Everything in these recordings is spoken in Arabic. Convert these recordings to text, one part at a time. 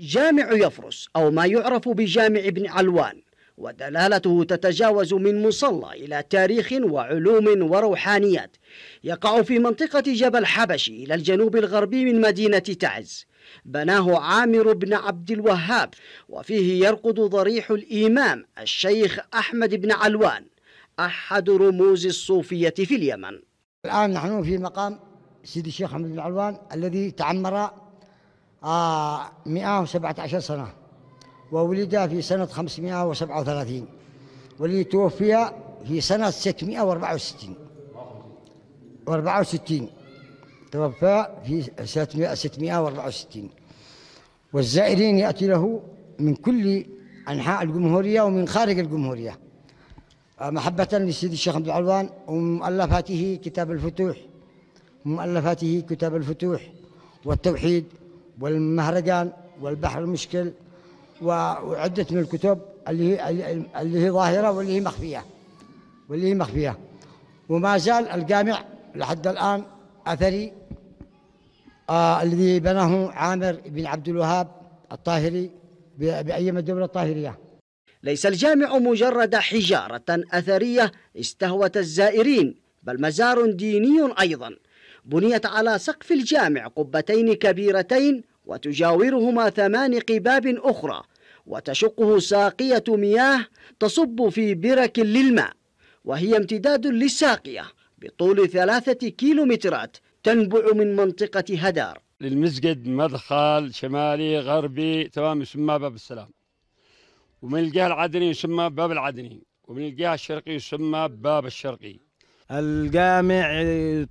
جامع يفرس أو ما يعرف بجامع ابن علوان ودلالته تتجاوز من مصلى إلى تاريخ وعلوم وروحانيات يقع في منطقة جبل حبشي إلى الجنوب الغربي من مدينة تعز بناه عامر بن عبد الوهاب وفيه يرقد ضريح الإمام الشيخ أحمد بن علوان أحد رموز الصوفية في اليمن الآن نحن في مقام سيدي الشيخ أحمد بن علوان الذي تعمر 117 سنة وولد في سنة 537 والذي توفي في سنة 664 64 توفى في 664 والزائرين يأتي له من كل أنحاء الجمهورية ومن خارج الجمهورية محبة لسيدي الشيخ عبد العلوان ومؤلفاته كتاب الفتوح مؤلفاته كتاب الفتوح والتوحيد والمهرجان والبحر المشكل وعدة من الكتب اللي هي اللي هي ظاهرة واللي هي مخفية واللي هي مخفية وما زال الجامع لحد الآن أثري آه الذي بناه عامر بن عبد الوهاب الطاهري بأيام الدولة الطاهرية ليس الجامع مجرد حجارة أثرية استهوت الزائرين بل مزار ديني أيضا بنيت على سقف الجامع قبتين كبيرتين وتجاورهما ثمان قباب أخرى وتشقه ساقية مياه تصب في برك للماء وهي امتداد للساقية بطول ثلاثة كيلومترات تنبع من منطقة هدار للمسجد مدخل شمالي غربي تمام يسمى باب السلام ومن الجهة العدني يسمى باب العدني ومن الجهة الشرقي يسمى باب الشرقي الجامع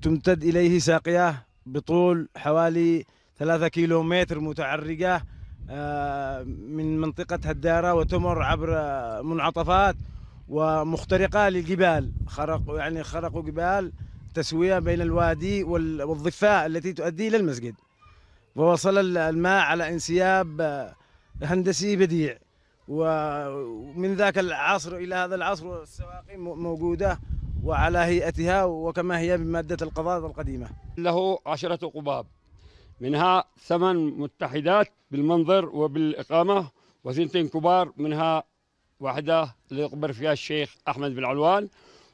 تمتد إليه ساقية بطول حوالي 3 كيلومتر متعرقة آه، من منطقة هدارة وتمر عبر منعطفات ومخترقة للجبال خرقوا يعني خرقوا جبال تسوية بين الوادي والضفاء التي تؤدي إلى المسجد ووصل الماء على انسياب آه، هندسي بديع ومن ذاك العصر إلى هذا العصر السواقي موجودة وعلى هيئتها وكما هي بمادة القضاء القديمة له عشرة قباب منها ثمان متحدات بالمنظر وبالإقامة وثنتين كبار منها واحدة اللي يقبر فيها الشيخ أحمد بن علوان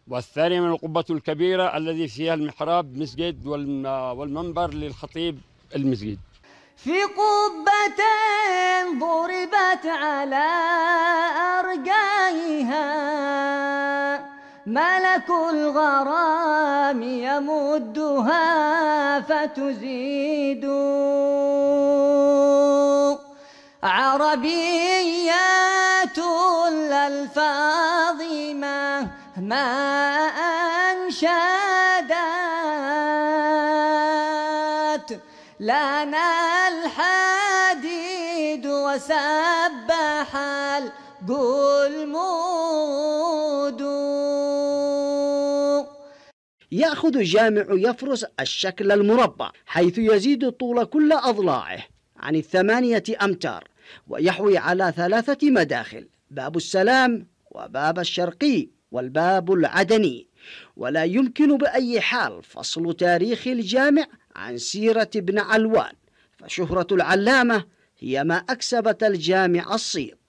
والثانية من القبة الكبيرة الذي فيها المحراب مسجد والمنبر للخطيب المسجد في قبة ضربت على أرجائها ملك الغرام يمدها فتزيد عربيات الألفاظ ما أنشدت لنا الحديد وسبح القلمون يأخذ جامع يفرس الشكل المربع حيث يزيد طول كل أضلاعه عن الثمانية أمتار ويحوي على ثلاثة مداخل باب السلام وباب الشرقي والباب العدني ولا يمكن بأي حال فصل تاريخ الجامع عن سيرة ابن علوان فشهرة العلامة هي ما أكسبت الجامع الصيت